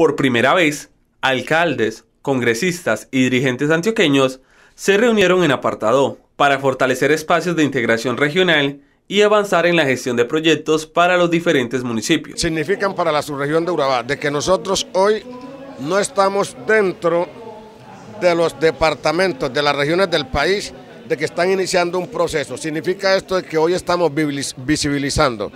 por primera vez, alcaldes, congresistas y dirigentes antioqueños se reunieron en apartado para fortalecer espacios de integración regional y avanzar en la gestión de proyectos para los diferentes municipios. Significan para la subregión de Urabá de que nosotros hoy no estamos dentro de los departamentos, de las regiones del país, de que están iniciando un proceso. Significa esto de que hoy estamos visibilizando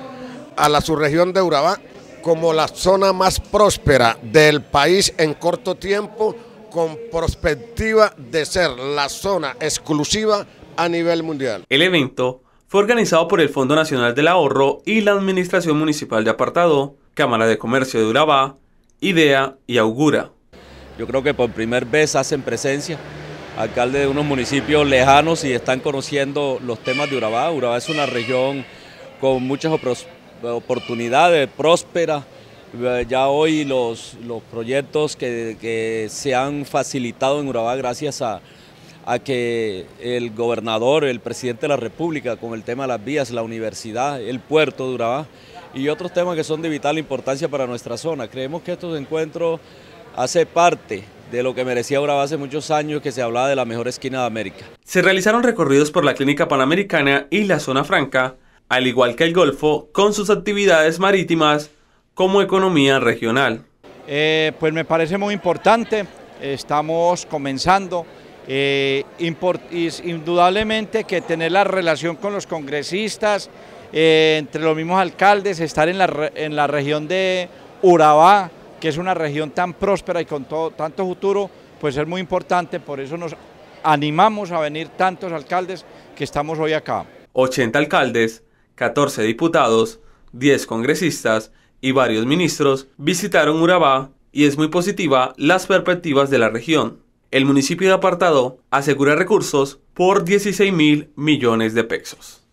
a la subregión de Urabá como la zona más próspera del país en corto tiempo, con perspectiva de ser la zona exclusiva a nivel mundial. El evento fue organizado por el Fondo Nacional del Ahorro y la Administración Municipal de Apartado, Cámara de Comercio de Urabá, IDEA y Augura. Yo creo que por primera vez hacen presencia alcaldes de unos municipios lejanos y están conociendo los temas de Urabá. Urabá es una región con muchas oportunidades próspera, eh, Ya hoy los, los proyectos que, se han facilitado en Urabá gracias a, a, que el gobernador, el presidente de la República, con el tema de las vías, la universidad, el puerto de Urabá y otros temas que son de vital importancia para nuestra zona. Creemos que estos encuentros hace parte de lo que merecía Urabá hace muchos años, que se hablaba de la mejor esquina de América. Se realizaron recorridos por la Clínica Panamericana y la Zona Franca, al igual que el Golfo, con sus actividades marítimas como economía regional. Eh, pues me parece muy importante, estamos comenzando. Eh, indudablemente que tener la relación con los congresistas, eh, entre los mismos alcaldes, estar en la, en la región de Urabá, que es una región tan próspera y con todo, tanto futuro, pues es muy importante, por eso nos animamos a venir tantos alcaldes que estamos hoy acá. 80 alcaldes 14 diputados, 10 congresistas y varios ministros visitaron Urabá y es muy positiva las perspectivas de la región. El municipio de Apartado asegura recursos por 16 mil millones de pesos.